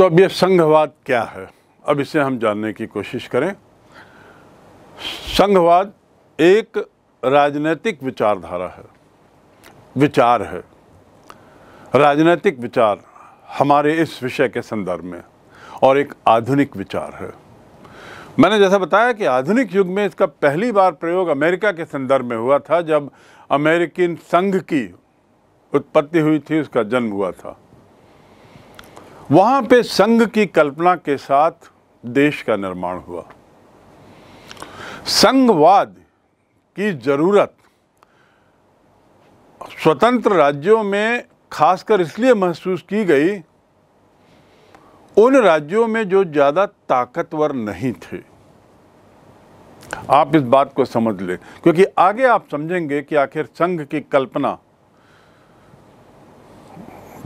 तो अब ये संघवाद क्या है अब इसे हम जानने की कोशिश करें संघवाद एक राजनीतिक विचारधारा है विचार है राजनीतिक विचार हमारे इस विषय के संदर्भ में और एक आधुनिक विचार है मैंने जैसा बताया कि आधुनिक युग में इसका पहली बार प्रयोग अमेरिका के संदर्भ में हुआ था जब अमेरिकन संघ की उत्पत्ति हुई थी उसका जन्म हुआ था वहां पे संघ की कल्पना के साथ देश का निर्माण हुआ संघवाद की ज़रूरत स्वतंत्र राज्यों में खासकर इसलिए महसूस की गई उन राज्यों में जो ज़्यादा ताकतवर नहीं थे आप इस बात को समझ लें क्योंकि आगे आप समझेंगे कि आखिर संघ की कल्पना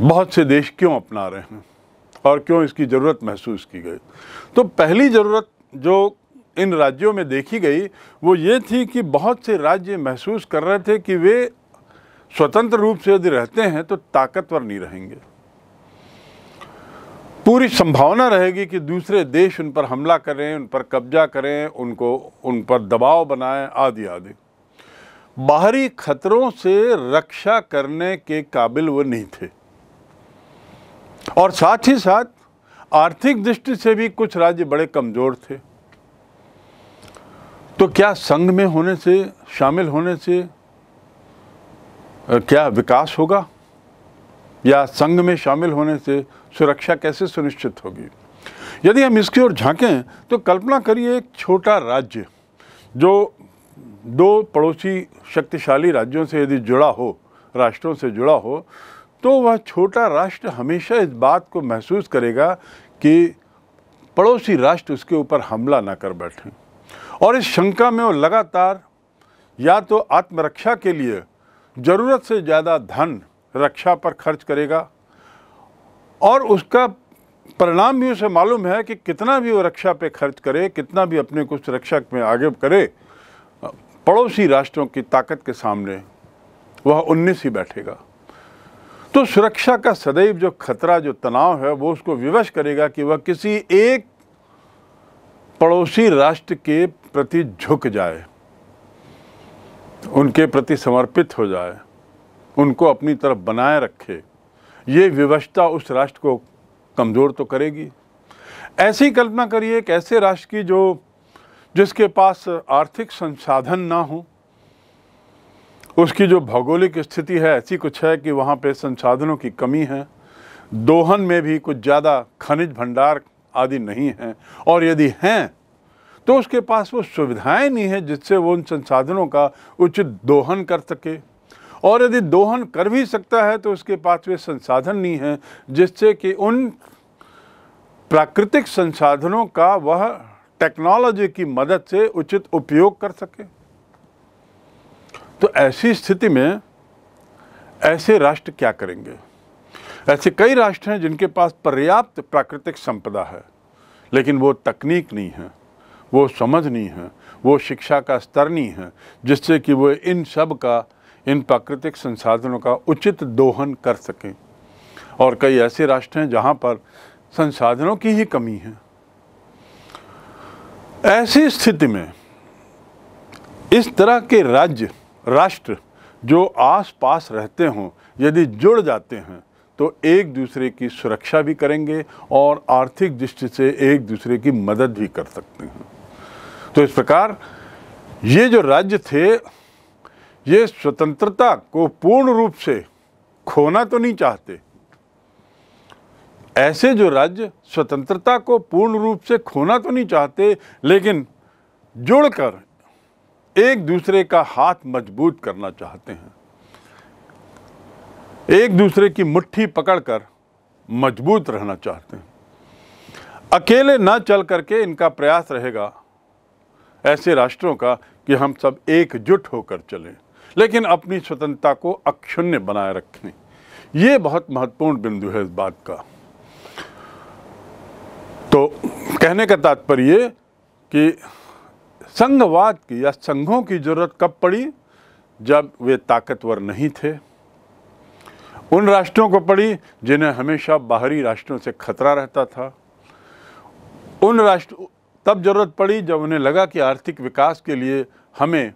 बहुत से देश क्यों अपना रहे हैं और क्यों इसकी ज़रूरत महसूस की गई तो पहली ज़रूरत जो इन राज्यों में देखी गई वो ये थी कि बहुत से राज्य महसूस कर रहे थे कि वे स्वतंत्र रूप से यदि रहते हैं तो ताकतवर नहीं रहेंगे पूरी संभावना रहेगी कि दूसरे देश उन पर हमला करें उन पर कब्जा करें उनको उन पर दबाव बनाएं आदि आदि बाहरी खतरों से रक्षा करने के काबिल वो नहीं थे और साथ ही साथ आर्थिक दृष्टि से भी कुछ राज्य बड़े कमज़ोर थे तो क्या संघ में होने से शामिल होने से क्या विकास होगा या संघ में शामिल होने से सुरक्षा कैसे सुनिश्चित होगी यदि हम इसकी ओर झांकें तो कल्पना करिए एक छोटा राज्य जो दो पड़ोसी शक्तिशाली राज्यों से यदि जुड़ा हो राष्ट्रों से जुड़ा हो तो वह छोटा राष्ट्र हमेशा इस बात को महसूस करेगा कि पड़ोसी राष्ट्र उसके ऊपर हमला ना कर बैठे और इस शंका में वो लगातार या तो आत्मरक्षा के लिए ज़रूरत से ज़्यादा धन रक्षा पर खर्च करेगा और उसका परिणाम भी उसे मालूम है कि कितना भी वो रक्षा पे खर्च करे कितना भी अपने को सुरक्षा में आगे करे पड़ोसी राष्ट्रों की ताकत के सामने वह उन्नीस ही बैठेगा तो सुरक्षा का सदैव जो खतरा जो तनाव है वो उसको विवश करेगा कि वह किसी एक पड़ोसी राष्ट्र के प्रति झुक जाए उनके प्रति समर्पित हो जाए उनको अपनी तरफ बनाए रखे ये विवशता उस राष्ट्र को कमज़ोर तो करेगी ऐसी कल्पना करिए एक ऐसे राष्ट्र की जो जिसके पास आर्थिक संसाधन ना हो उसकी जो भौगोलिक स्थिति है ऐसी कुछ है कि वहाँ पे संसाधनों की कमी है दोहन में भी कुछ ज़्यादा खनिज भंडार आदि नहीं हैं और यदि हैं तो उसके पास वो सुविधाएं नहीं हैं जिससे वो उन संसाधनों का उचित दोहन कर सके और यदि दोहन कर भी सकता है तो उसके पास वे संसाधन नहीं हैं जिससे कि उन प्राकृतिक संसाधनों का वह टेक्नोलॉजी की मदद से उचित उपयोग कर सके तो ऐसी स्थिति में ऐसे राष्ट्र क्या करेंगे ऐसे कई राष्ट्र हैं जिनके पास पर्याप्त प्राकृतिक संपदा है लेकिन वो तकनीक नहीं है वो समझ नहीं है वो शिक्षा का स्तर नहीं है जिससे कि वो इन सब का इन प्राकृतिक संसाधनों का उचित दोहन कर सकें और कई ऐसे राष्ट्र हैं जहाँ पर संसाधनों की ही कमी है ऐसी स्थिति में इस तरह के राज्य राष्ट्र जो आस पास रहते हों यदि जुड़ जाते हैं तो एक दूसरे की सुरक्षा भी करेंगे और आर्थिक दृष्टि से एक दूसरे की मदद भी कर सकते हैं तो इस प्रकार ये जो राज्य थे ये स्वतंत्रता को पूर्ण रूप से खोना तो नहीं चाहते ऐसे जो राज्य स्वतंत्रता को पूर्ण रूप से खोना तो नहीं चाहते लेकिन जुड़कर एक दूसरे का हाथ मजबूत करना चाहते हैं एक दूसरे की मुट्ठी पकड़कर मजबूत रहना चाहते हैं अकेले ना चल करके इनका प्रयास रहेगा ऐसे राष्ट्रों का कि हम सब एकजुट होकर चलें लेकिन अपनी स्वतंत्रता को अक्षुण्य बनाए रखें ये बहुत महत्वपूर्ण बिंदु है इस बात का तो कहने का तात्पर्य कि संघवाद की या संघों की जरूरत कब पड़ी जब वे ताकतवर नहीं थे उन राष्ट्रों को पड़ी जिन्हें हमेशा बाहरी राष्ट्रों से खतरा रहता था उन राष्ट्र तब जरूरत पड़ी जब उन्हें लगा कि आर्थिक विकास के लिए हमें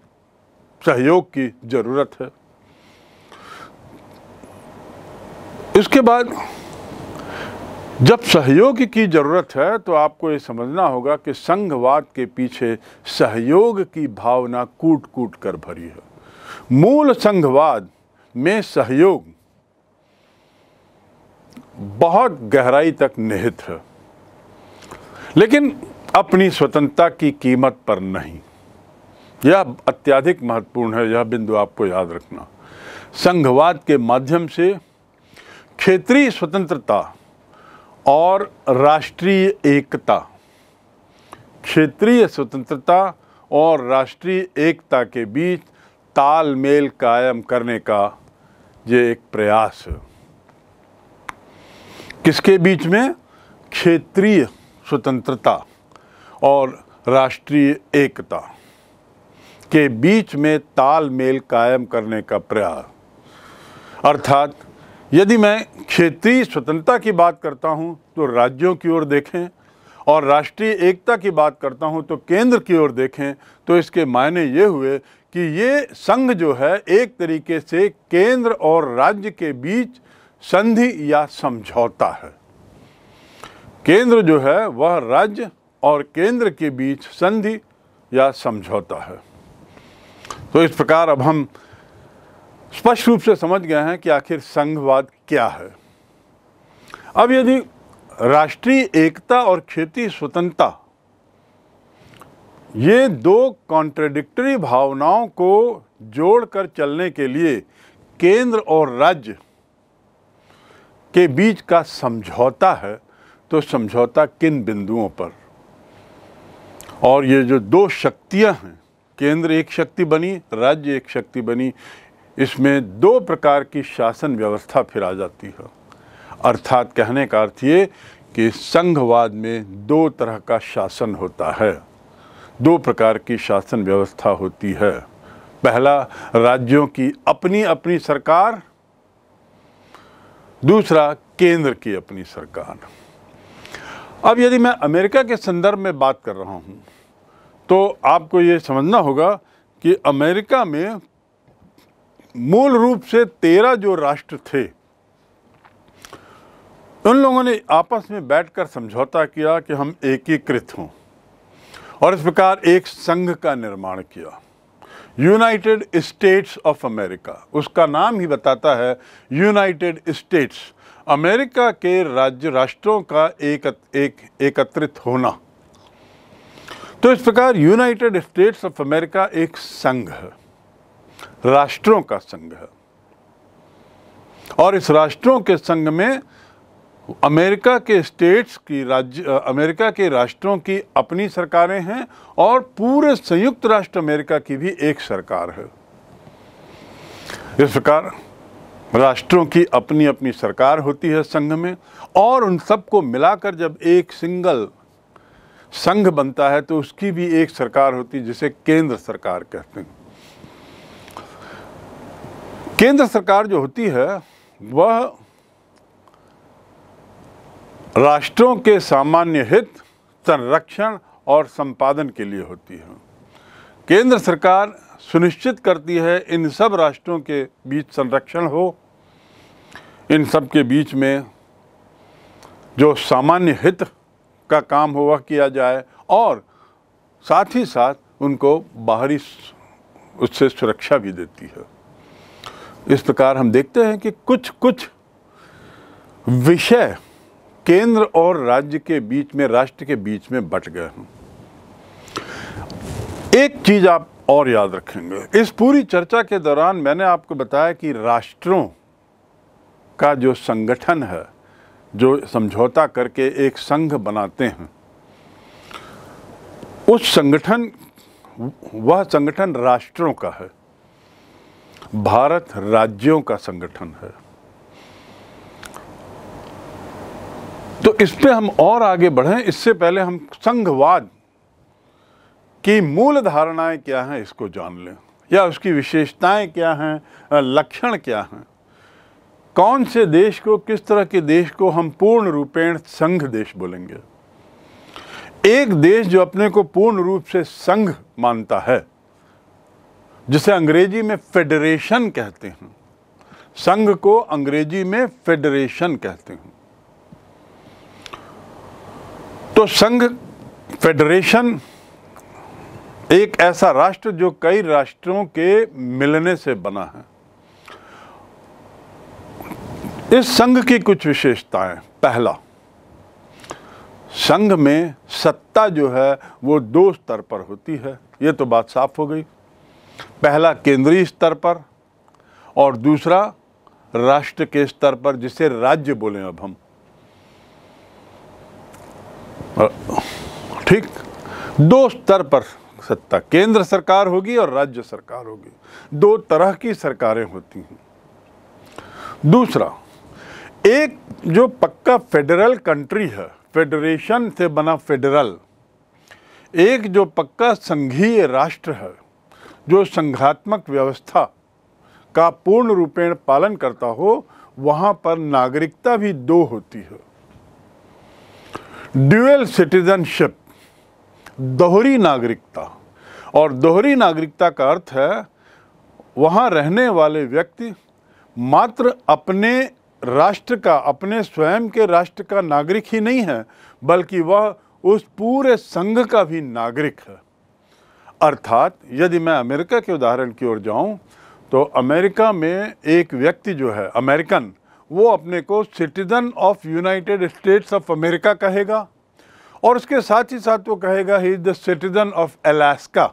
सहयोग की ज़रूरत है इसके बाद जब सहयोग की ज़रूरत है तो आपको ये समझना होगा कि संघवाद के पीछे सहयोग की भावना कूट कूट कर भरी है मूल संघवाद में सहयोग बहुत गहराई तक निहित है लेकिन अपनी स्वतंत्रता की कीमत पर नहीं यह अत्याधिक महत्वपूर्ण है यह बिंदु आपको याद रखना संघवाद के माध्यम से क्षेत्रीय स्वतंत्रता और राष्ट्रीय एकता क्षेत्रीय स्वतंत्रता और राष्ट्रीय एकता के बीच तालमेल कायम करने का ये एक प्रयास है किसके बीच में क्षेत्रीय स्वतंत्रता और राष्ट्रीय एकता के बीच में तालमेल कायम करने का प्रयास अर्थात यदि मैं क्षेत्रीय स्वतंत्रता की बात करता हूं तो राज्यों की ओर देखें और राष्ट्रीय एकता की बात करता हूं तो केंद्र की ओर देखें तो इसके मायने ये हुए कि ये संघ जो है एक तरीके से केंद्र और राज्य के बीच संधि या समझौता है केंद्र जो है वह राज्य और केंद्र के बीच संधि या समझौता है तो इस प्रकार अब हम स्पष्ट रूप से समझ गए हैं कि आखिर संघवाद क्या है अब यदि राष्ट्रीय एकता और क्षेत्रीय स्वतंत्रता ये दो कॉन्ट्रडिक्टरी भावनाओं को जोड़कर चलने के लिए केंद्र और राज्य के बीच का समझौता है तो समझौता किन बिंदुओं पर और ये जो दो शक्तियां हैं केंद्र एक शक्ति बनी राज्य एक शक्ति बनी इसमें दो प्रकार की शासन व्यवस्था फिर आ जाती है अर्थात कहने का अर्थ ये कि संघवाद में दो तरह का शासन होता है दो प्रकार की शासन व्यवस्था होती है पहला राज्यों की अपनी अपनी सरकार दूसरा केंद्र की अपनी सरकार अब यदि मैं अमेरिका के संदर्भ में बात कर रहा हूँ तो आपको ये समझना होगा कि अमेरिका में मूल रूप से तेरह जो राष्ट्र थे उन लोगों ने आपस में बैठकर समझौता किया कि हम एकीकृत हों और इस प्रकार एक संघ का निर्माण किया यूनाइटेड स्टेट्स ऑफ अमेरिका उसका नाम ही बताता है यूनाइटेड स्टेट्स अमेरिका के राज्य राष्ट्रों का एक एक एकत्रित होना तो इस प्रकार यूनाइटेड स्टेट्स ऑफ अमेरिका एक संघ है राष्ट्रों का संघ है और इस राष्ट्रों के संघ में अमेरिका के स्टेट्स की राज्य अमेरिका के राष्ट्रों की अपनी सरकारें हैं और पूरे संयुक्त राष्ट्र अमेरिका की भी एक सरकार है इस प्रकार राष्ट्रों की अपनी अपनी सरकार होती है संघ में और उन सबको मिलाकर जब एक सिंगल संघ बनता है तो उसकी भी एक सरकार होती है जिसे केंद्र सरकार कहते हैं केंद्र सरकार जो होती है वह राष्ट्रों के सामान्य हित संरक्षण और संपादन के लिए होती है केंद्र सरकार सुनिश्चित करती है इन सब राष्ट्रों के बीच संरक्षण हो इन सब के बीच में जो सामान्य हित का काम हो वह किया जाए और साथ ही साथ उनको बाहरी उससे सुरक्षा भी देती है इस प्रकार हम देखते हैं कि कुछ कुछ विषय केंद्र और राज्य के बीच में राष्ट्र के बीच में बट गए हैं एक चीज़ आप और याद रखेंगे इस पूरी चर्चा के दौरान मैंने आपको बताया कि राष्ट्रों का जो संगठन है जो समझौता करके एक संघ बनाते हैं उस संगठन वह संगठन राष्ट्रों का है भारत राज्यों का संगठन है तो इसमें हम और आगे बढ़ें इससे पहले हम संघवाद की मूल धारणाएं क्या हैं इसको जान लें या उसकी विशेषताएं क्या हैं लक्षण क्या हैं कौन से देश को किस तरह के देश को हम पूर्ण रूपेण संघ देश बोलेंगे एक देश जो अपने को पूर्ण रूप से संघ मानता है जिसे अंग्रेजी में फेडरेशन कहते हैं संघ को अंग्रेजी में फेडरेशन कहते हैं तो संघ फेडरेशन एक ऐसा राष्ट्र जो कई राष्ट्रों के मिलने से बना है इस संघ की कुछ विशेषताएं पहला संघ में सत्ता जो है वो दो स्तर पर होती है ये तो बात साफ हो गई पहला केंद्रीय स्तर पर और दूसरा राष्ट्र के स्तर पर जिसे राज्य बोले अब हम ठीक दो स्तर पर सत्ता केंद्र सरकार होगी और राज्य सरकार होगी दो तरह की सरकारें होती हैं दूसरा एक जो पक्का फेडरल कंट्री है फेडरेशन से बना फेडरल एक जो पक्का संघीय राष्ट्र है जो संघात्मक व्यवस्था का पूर्ण रूपेण पालन करता हो वहां पर नागरिकता भी दो होती है ड्यूएल सिटीजनशिप दोहरी नागरिकता और दोहरी नागरिकता का अर्थ है वहां रहने वाले व्यक्ति मात्र अपने राष्ट्र का अपने स्वयं के राष्ट्र का नागरिक ही नहीं है बल्कि वह उस पूरे संघ का भी नागरिक है अर्थात यदि मैं अमेरिका के उदाहरण की ओर जाऊं तो अमेरिका में एक व्यक्ति जो है अमेरिकन वो अपने को citizen of United States of America कहेगा और उसके साथ ही साथ वो कहेगा he is the citizen of Alaska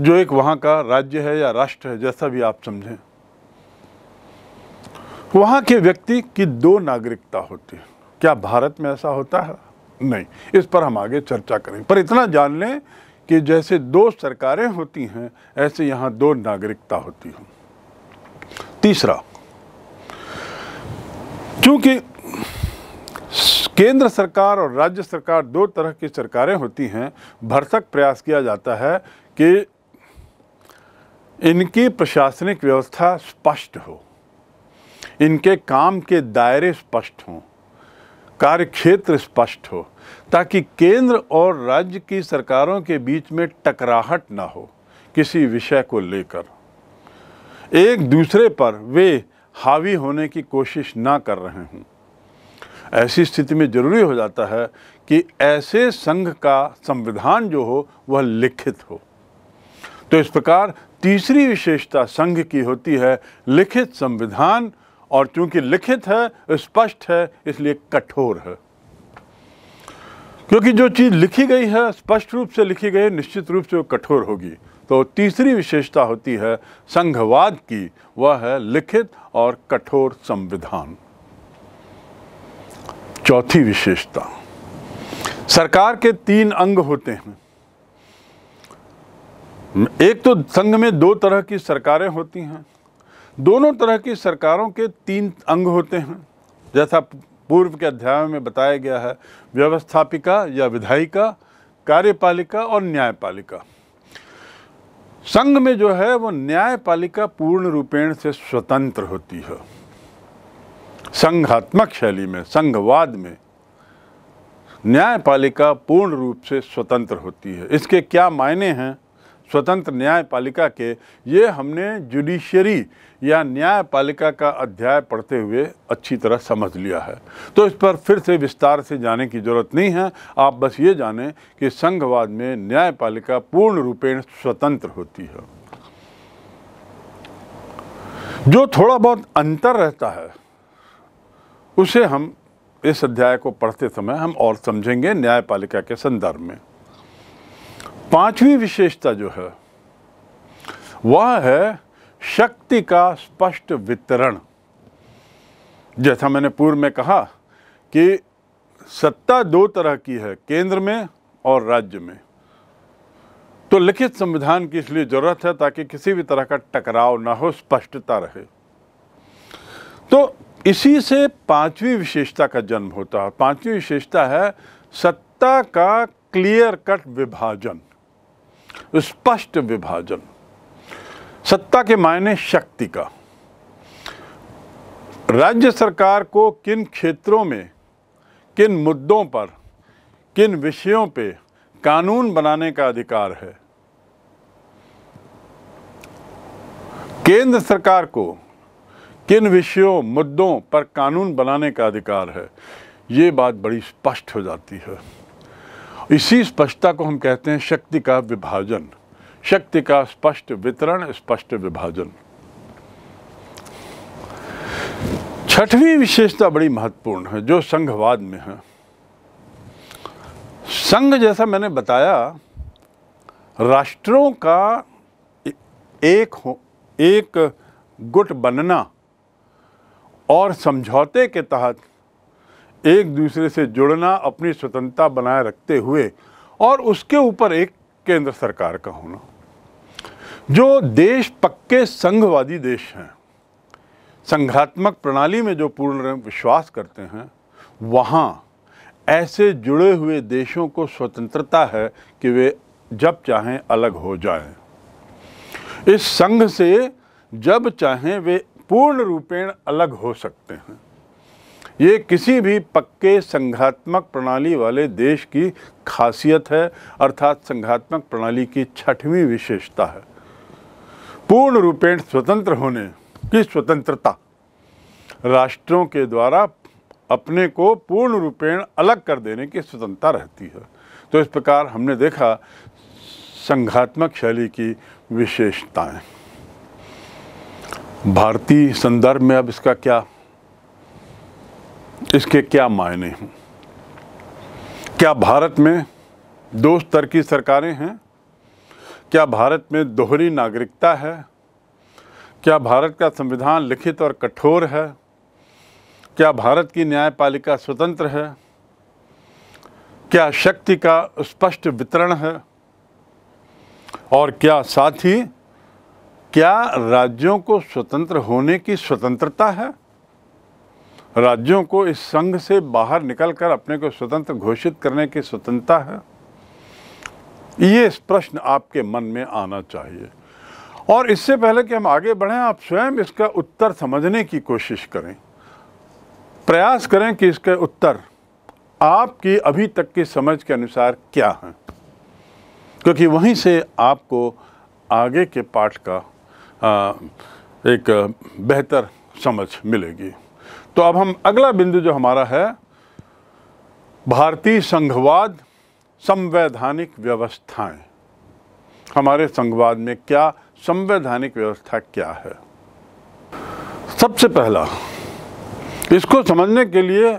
जो एक वहाँ का राज्य है या राष्ट्र है जैसा भी आप समझें वहाँ के व्यक्ति की दो नागरिकता होती है क्या भारत में ऐसा होता है नहीं इस पर हम आगे चर्चा करें पर इतना जान लें कि जैसे दो सरकारें होती हैं ऐसे यहाँ दो नागरिकता होती है तीसरा क्योंकि केंद्र सरकार और राज्य सरकार दो तरह की सरकारें होती हैं भरसक प्रयास किया जाता है कि इनकी प्रशासनिक व्यवस्था स्पष्ट हो इनके काम के दायरे स्पष्ट हों कार्य क्षेत्र स्पष्ट हो ताकि केंद्र और राज्य की सरकारों के बीच में टकराहट ना हो किसी विषय को लेकर एक दूसरे पर वे हावी होने की कोशिश ना कर रहे हों ऐसी स्थिति में जरूरी हो जाता है कि ऐसे संघ का संविधान जो हो वह लिखित हो तो इस प्रकार तीसरी विशेषता संघ की होती है लिखित संविधान और चूंकि लिखित है स्पष्ट है इसलिए कठोर है क्योंकि जो चीज़ लिखी गई है स्पष्ट रूप से लिखी गई निश्चित रूप से वो कठोर होगी तो तीसरी विशेषता होती है संघवाद की वह है लिखित और कठोर संविधान चौथी विशेषता सरकार के तीन अंग होते हैं एक तो संघ में दो तरह की सरकारें होती हैं दोनों तरह की सरकारों के तीन अंग होते हैं जैसा पूर्व के अध्याय में बताया गया है व्यवस्थापिका या विधायिका कार्यपालिका और न्यायपालिका संघ में जो है वो न्यायपालिका पूर्ण रूपेण से स्वतंत्र होती है संघात्मक शैली में संघवाद में न्यायपालिका पूर्ण रूप से स्वतंत्र होती है इसके क्या मायने हैं स्वतंत्र न्यायपालिका के ये हमने जुडिशरी या न्यायपालिका का अध्याय पढ़ते हुए अच्छी तरह समझ लिया है तो इस पर फिर से विस्तार से जाने की जरूरत नहीं है आप बस ये जानें कि संघवाद में न्यायपालिका पूर्ण रूपेण स्वतंत्र होती है जो थोड़ा बहुत अंतर रहता है उसे हम इस अध्याय को पढ़ते समय हम और समझेंगे न्यायपालिका के संदर्भ में पांचवी विशेषता जो है वह है शक्ति का स्पष्ट वितरण जैसा मैंने पूर्व में कहा कि सत्ता दो तरह की है केंद्र में और राज्य में तो लिखित संविधान की इसलिए ज़रूरत है ताकि किसी भी तरह का टकराव ना हो स्पष्टता रहे तो इसी से पांचवी विशेषता का जन्म होता है पांचवी विशेषता है सत्ता का क्लियर कट विभाजन स्पष्ट विभाजन सत्ता के मायने शक्ति का राज्य सरकार को किन क्षेत्रों में किन मुद्दों पर किन विषयों पे कानून बनाने का अधिकार है केंद्र सरकार को किन विषयों मुद्दों पर कानून बनाने का अधिकार है ये बात बड़ी स्पष्ट हो जाती है इसी स्पष्टता को हम कहते हैं शक्ति का विभाजन शक्ति का स्पष्ट वितरण स्पष्ट विभाजन छठवीं विशेषता बड़ी महत्वपूर्ण है जो संघवाद में है संघ जैसा मैंने बताया राष्ट्रों का एक हो एक गुट बनना और समझौते के तहत एक दूसरे से जुड़ना अपनी स्वतंत्रता बनाए रखते हुए और उसके ऊपर एक केंद्र सरकार का होना जो देश पक्के संघवादी देश हैं संघात्मक प्रणाली में जो पूर्ण विश्वास करते हैं वहाँ ऐसे जुड़े हुए देशों को स्वतंत्रता है कि वे जब चाहें अलग हो जाएं। इस संघ से जब चाहें वे पूर्ण रूपेण अलग हो सकते हैं ये किसी भी पक्के संघात्मक प्रणाली वाले देश की खासियत है अर्थात संघात्मक प्रणाली की छठवीं विशेषता है पूर्ण रूपेण स्वतंत्र होने की स्वतंत्रता राष्ट्रों के द्वारा अपने को पूर्ण रूपेण अलग कर देने की स्वतंत्रता रहती है तो इस प्रकार हमने देखा संघात्मक शैली की विशेषताएं भारतीय संदर्भ में अब इसका क्या इसके क्या मायने हैं क्या भारत में दो स्तर की सरकारें हैं क्या भारत में दोहरी नागरिकता है क्या भारत का संविधान लिखित और कठोर है क्या भारत की न्यायपालिका स्वतंत्र है क्या शक्ति का स्पष्ट वितरण है और क्या साथ ही क्या राज्यों को स्वतंत्र होने की स्वतंत्रता है राज्यों को इस संघ से बाहर निकलकर अपने को स्वतंत्र घोषित करने की स्वतंत्रता है ये प्रश्न आपके मन में आना चाहिए और इससे पहले कि हम आगे बढ़ें आप स्वयं इसका उत्तर समझने की कोशिश करें प्रयास करें कि इसके उत्तर आपकी अभी तक की समझ के अनुसार क्या हैं क्योंकि वहीं से आपको आगे के पाठ का एक बेहतर समझ मिलेगी तो अब हम अगला बिंदु जो हमारा है भारतीय संघवाद संवैधानिक व्यवस्थाएं हमारे संघवाद में क्या संवैधानिक व्यवस्था क्या है सबसे पहला इसको समझने के लिए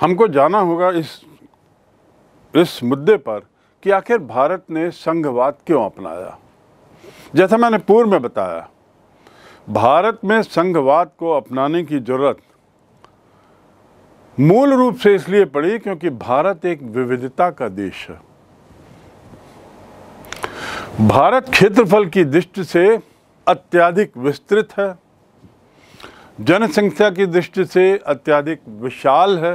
हमको जाना होगा इस इस मुद्दे पर कि आखिर भारत ने संघवाद क्यों अपनाया जैसा मैंने पूर्व में बताया भारत में संघवाद को अपनाने की जरूरत मूल रूप से इसलिए पड़ी क्योंकि भारत एक विविधता का देश है भारत क्षेत्रफल की दृष्टि से अत्याधिक विस्तृत है जनसंख्या की दृष्टि से अत्याधिक विशाल है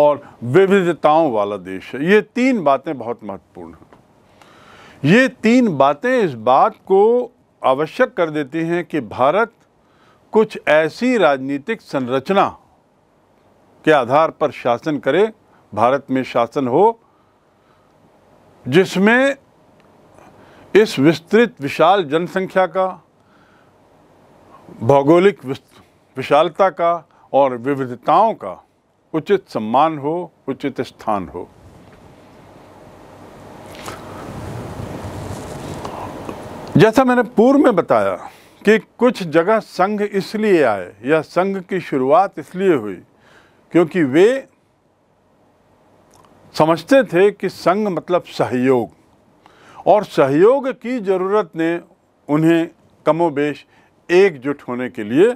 और विविधताओं वाला देश है ये तीन बातें बहुत महत्वपूर्ण हैं ये तीन बातें इस बात को आवश्यक कर देती हैं कि भारत कुछ ऐसी राजनीतिक संरचना के आधार पर शासन करे भारत में शासन हो जिसमें इस विस्तृत विशाल जनसंख्या का भौगोलिक विशालता का और विविधताओं का उचित सम्मान हो उचित स्थान हो जैसा मैंने पूर्व में बताया कि कुछ जगह संघ इसलिए आए या संघ की शुरुआत इसलिए हुई क्योंकि वे समझते थे कि संघ मतलब सहयोग और सहयोग की ज़रूरत ने उन्हें कमोबेश एकजुट होने के लिए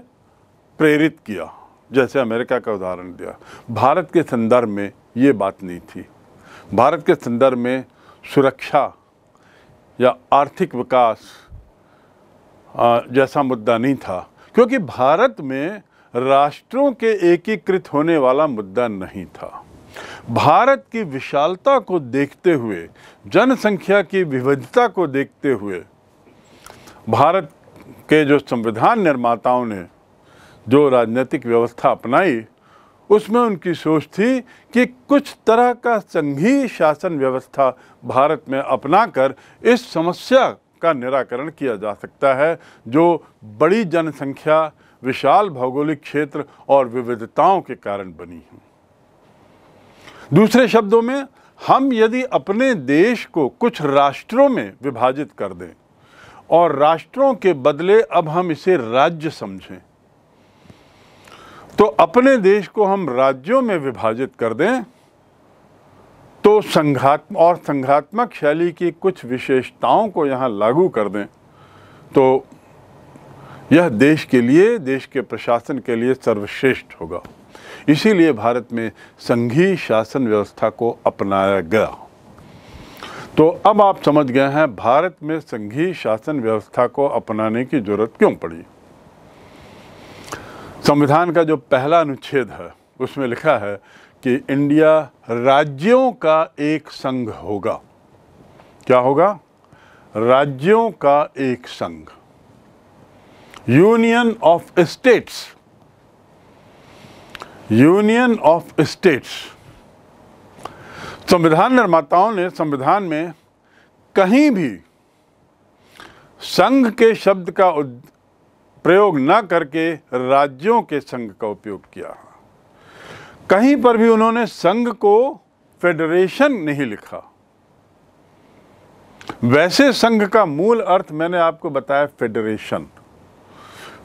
प्रेरित किया जैसे अमेरिका का उदाहरण दिया भारत के संदर्भ में ये बात नहीं थी भारत के संदर्भ में सुरक्षा या आर्थिक विकास जैसा मुद्दा नहीं था क्योंकि भारत में राष्ट्रों के एकीकृत होने वाला मुद्दा नहीं था भारत की विशालता को देखते हुए जनसंख्या की विविधता को देखते हुए भारत के जो संविधान निर्माताओं ने जो राजनीतिक व्यवस्था अपनाई उसमें उनकी सोच थी कि कुछ तरह का संघीय शासन व्यवस्था भारत में अपनाकर इस समस्या का निराकरण किया जा सकता है जो बड़ी जनसंख्या विशाल भौगोलिक क्षेत्र और विविधताओं के कारण बनी है दूसरे शब्दों में हम यदि अपने देश को कुछ राष्ट्रों में विभाजित कर दें और राष्ट्रों के बदले अब हम इसे राज्य समझें तो अपने देश को हम राज्यों में विभाजित कर दें तो संघात और संघात्मक शैली की कुछ विशेषताओं को यहाँ लागू कर दें तो यह देश के लिए देश के प्रशासन के लिए सर्वश्रेष्ठ होगा इसीलिए भारत में संघीय शासन व्यवस्था को अपनाया गया तो अब आप समझ गए हैं भारत में संघीय शासन व्यवस्था को अपनाने की जरूरत क्यों पड़ी संविधान का जो पहला अनुच्छेद है उसमें लिखा है कि इंडिया राज्यों का एक संघ होगा क्या होगा राज्यों का एक संघ union of states union of states संविधान निर्माताओं ने संविधान में कहीं भी संघ के शब्द का प्रयोग न करके राज्यों के संघ का उपयोग किया कहीं पर भी उन्होंने संघ को फेडरेशन नहीं लिखा वैसे संघ का मूल अर्थ मैंने आपको बताया फेडरेशन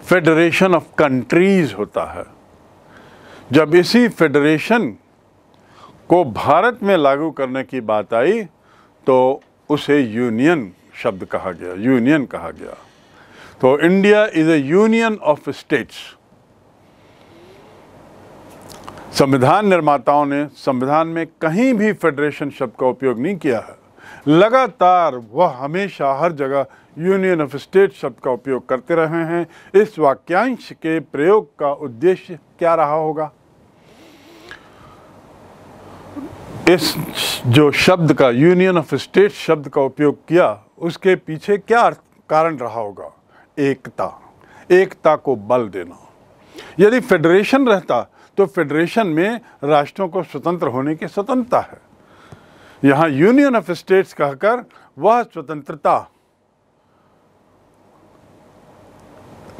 फेडरेशन ऑफ कंट्रीज होता है जब इसी फेडरेशन को भारत में लागू करने की बात आई तो उसे यूनियन शब्द कहा गया यूनियन कहा गया तो India is a union of states संविधान निर्माताओं ने संविधान में कहीं भी फेडरेशन शब्द का उपयोग नहीं किया है लगातार वह हमेशा हर जगह यूनियन ऑफ स्टेट शब्द का उपयोग करते रहे हैं इस वाक्यांश के प्रयोग का उद्देश्य क्या रहा होगा इस जो शब्द का यूनियन ऑफ स्टेट शब्द का उपयोग किया उसके पीछे क्या कारण रहा होगा एकता एकता को बल देना यदि फेडरेशन रहता तो फेडरेशन में राष्ट्रों को स्वतंत्र होने की स्वतंत्रता है यहाँ यूनियन ऑफ स्टेट्स कहकर वह स्वतंत्रता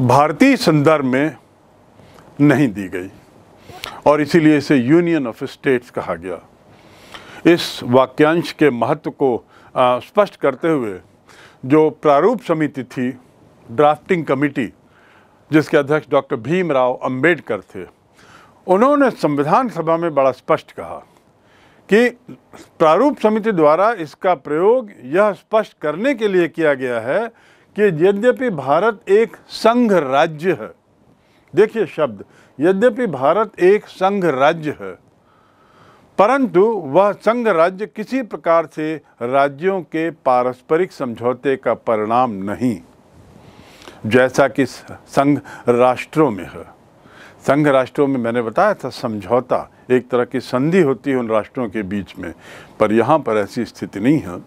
भारतीय संदर्भ में नहीं दी गई और इसीलिए इसे यूनियन ऑफ स्टेट्स कहा गया इस वाक्यांश के महत्व को स्पष्ट करते हुए जो प्रारूप समिति थी ड्राफ्टिंग कमेटी जिसके अध्यक्ष डॉक्टर भीमराव अंबेडकर थे उन्होंने संविधान सभा में बड़ा स्पष्ट कहा कि प्रारूप समिति द्वारा इसका प्रयोग यह स्पष्ट करने के लिए किया गया है कि यद्यपि भारत एक संघ राज्य है देखिए शब्द यद्यपि भारत एक संघ राज्य है परंतु वह संघ राज्य किसी प्रकार से राज्यों के पारस्परिक समझौते का परिणाम नहीं जैसा कि संघ राष्ट्रों में है संघ राष्ट्रों में मैंने बताया था समझौता एक तरह की संधि होती है उन राष्ट्रों के बीच में पर यहाँ पर ऐसी स्थिति नहीं है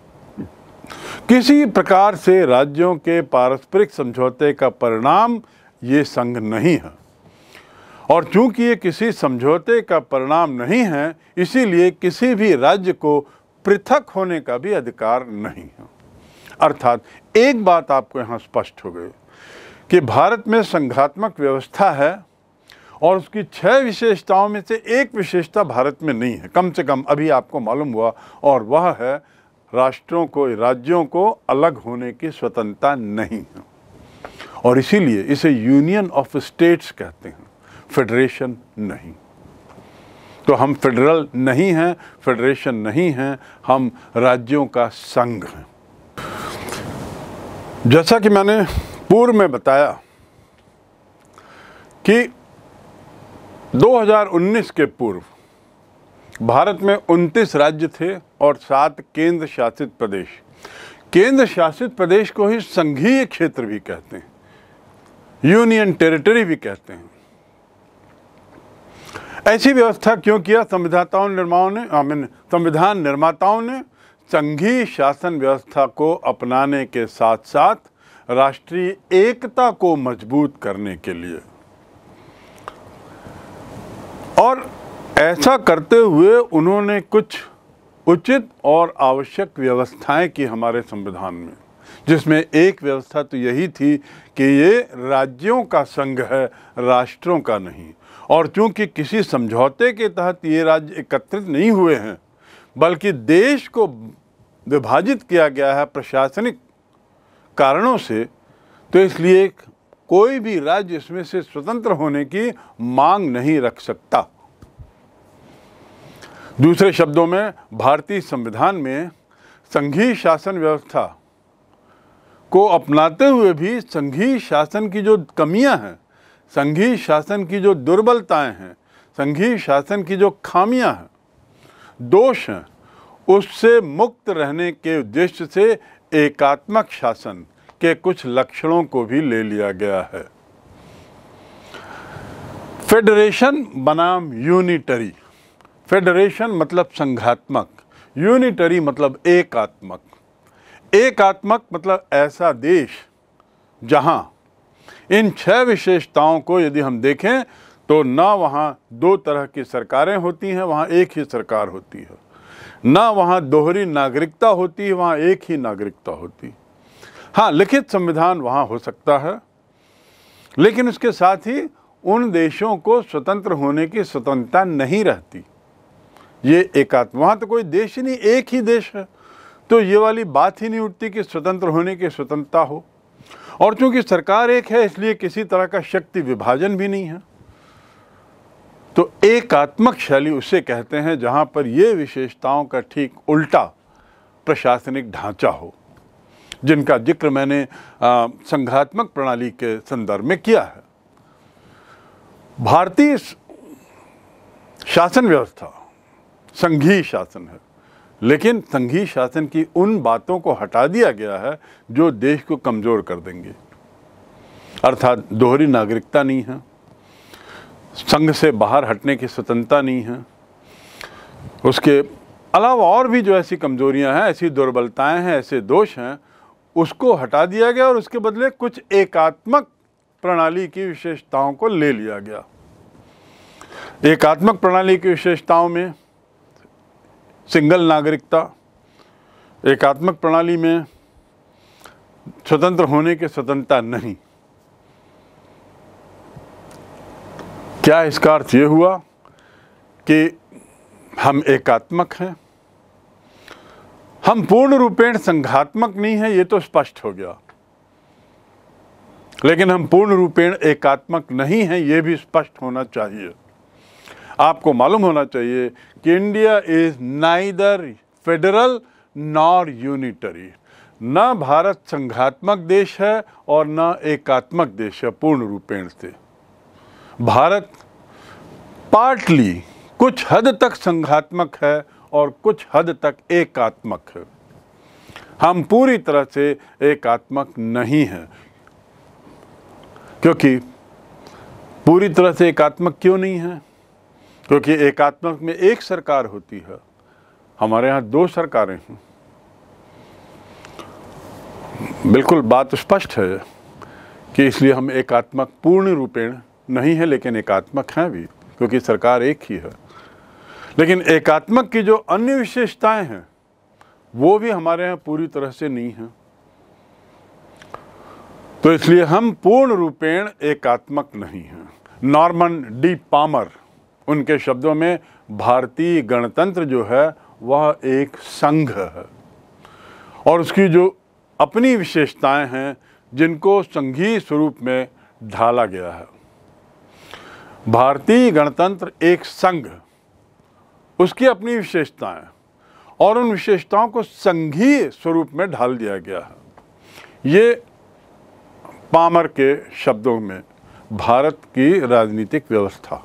किसी प्रकार से राज्यों के पारस्परिक समझौते का परिणाम ये संघ नहीं है और चूंकि ये किसी समझौते का परिणाम नहीं है इसीलिए किसी भी राज्य को पृथक होने का भी अधिकार नहीं है अर्थात एक बात आपको यहाँ स्पष्ट हो गई कि भारत में संघात्मक व्यवस्था है और उसकी छह विशेषताओं में से एक विशेषता भारत में नहीं है कम से कम अभी आपको मालूम हुआ और वह है राष्ट्रों को राज्यों को अलग होने की स्वतंत्रता नहीं है और इसीलिए इसे यूनियन ऑफ स्टेट्स कहते हैं फेडरेशन नहीं तो हम फेडरल नहीं हैं फेडरेशन नहीं हैं हम राज्यों का संघ हैं जैसा कि मैंने पूर्व में बताया कि 2019 के पूर्व भारत में 29 राज्य थे और सात केंद्र शासित प्रदेश केंद्र शासित प्रदेश को ही संघीय क्षेत्र भी कहते हैं यूनियन टेरिटरी भी कहते हैं ऐसी व्यवस्था क्यों किया संविधाताओं निर्माओं ने आई मीन संविधान निर्माताओं ने संघीय शासन व्यवस्था को अपनाने के साथ साथ राष्ट्रीय एकता को मजबूत करने के लिए और ऐसा करते हुए उन्होंने कुछ उचित और आवश्यक व्यवस्थाएं की हमारे संविधान में जिसमें एक व्यवस्था तो यही थी कि ये राज्यों का संघ है राष्ट्रों का नहीं और चूंकि किसी समझौते के तहत ये राज्य एकत्रित नहीं हुए हैं बल्कि देश को विभाजित किया गया है प्रशासनिक कारणों से तो इसलिए कोई भी राज्य इसमें से स्वतंत्र होने की मांग नहीं रख सकता दूसरे शब्दों में भारतीय संविधान में संघीय शासन व्यवस्था को अपनाते हुए भी संघीय शासन की जो कमियां हैं संघीय शासन की जो दुर्बलताएं हैं संघीय शासन की जो खामियां हैं दोष हैं उससे मुक्त रहने के उद्देश्य से एकात्मक शासन के कुछ लक्षणों को भी ले लिया गया है फेडरेशन बनाम यूनिटरी फेडरेशन मतलब संघात्मक यूनिटरी मतलब एकात्मक एकात्मक मतलब ऐसा देश जहां इन छह विशेषताओं को यदि हम देखें तो ना वहां दो तरह की सरकारें होती हैं वहां एक ही सरकार होती है ना वहाँ दोहरी नागरिकता होती है वहाँ एक ही नागरिकता होती हाँ लिखित संविधान वहाँ हो सकता है लेकिन उसके साथ ही उन देशों को स्वतंत्र होने की स्वतंत्रता नहीं रहती ये एकात्म वहाँ तो कोई देश ही नहीं एक ही देश है तो ये वाली बात ही नहीं उठती कि स्वतंत्र होने की स्वतंत्रता हो और चूंकि सरकार एक है इसलिए किसी तरह का शक्ति विभाजन भी नहीं है तो एकात्मक शैली उसे कहते हैं जहाँ पर ये विशेषताओं का ठीक उल्टा प्रशासनिक ढांचा हो जिनका जिक्र मैंने संघात्मक प्रणाली के संदर्भ में किया है भारतीय शासन व्यवस्था संघीय शासन है लेकिन संघीय शासन की उन बातों को हटा दिया गया है जो देश को कमज़ोर कर देंगे अर्थात दोहरी नागरिकता नहीं है संघ से बाहर हटने की स्वतंत्रता नहीं है उसके अलावा और भी जो ऐसी कमजोरियां हैं ऐसी दुर्बलताएं हैं ऐसे दोष हैं उसको हटा दिया गया और उसके बदले कुछ एकात्मक प्रणाली की विशेषताओं को ले लिया गया एकात्मक प्रणाली की विशेषताओं में सिंगल नागरिकता एकात्मक प्रणाली में स्वतंत्र होने की स्वतंत्रता नहीं क्या इसका अर्थ ये हुआ कि हम एकात्मक हैं हम पूर्ण रूपेण संघात्मक नहीं हैं ये तो स्पष्ट हो गया लेकिन हम पूर्ण रूपेण एकात्मक नहीं हैं ये भी स्पष्ट होना चाहिए आपको मालूम होना चाहिए कि India is neither federal nor unitary न भारत संघात्मक देश है और न एकात्मक देश है पूर्ण रूपेण से भारत पार्टली कुछ हद तक संघात्मक है और कुछ हद तक एकात्मक है हम पूरी तरह से एकात्मक नहीं हैं क्योंकि पूरी तरह से एकात्मक क्यों नहीं है क्योंकि एकात्मक में एक सरकार होती है हमारे यहाँ दो सरकारें हैं बिल्कुल बात स्पष्ट है कि इसलिए हम एकात्मक पूर्ण रूपेण नहीं है लेकिन एकात्मक हैं भी क्योंकि सरकार एक ही है लेकिन एकात्मक की जो अन्य विशेषताएं हैं वो भी हमारे यहाँ पूरी तरह से नहीं हैं तो इसलिए हम पूर्ण रूपेण एकात्मक नहीं हैं नॉर्मन डी पामर उनके शब्दों में भारतीय गणतंत्र जो है वह एक संघ है और उसकी जो अपनी विशेषताएं हैं जिनको संघीय स्वरूप में ढाला गया है भारतीय गणतंत्र एक संघ उसकी अपनी विशेषताएं और उन विशेषताओं को संघीय स्वरूप में ढाल दिया गया है ये पामर के शब्दों में भारत की राजनीतिक व्यवस्था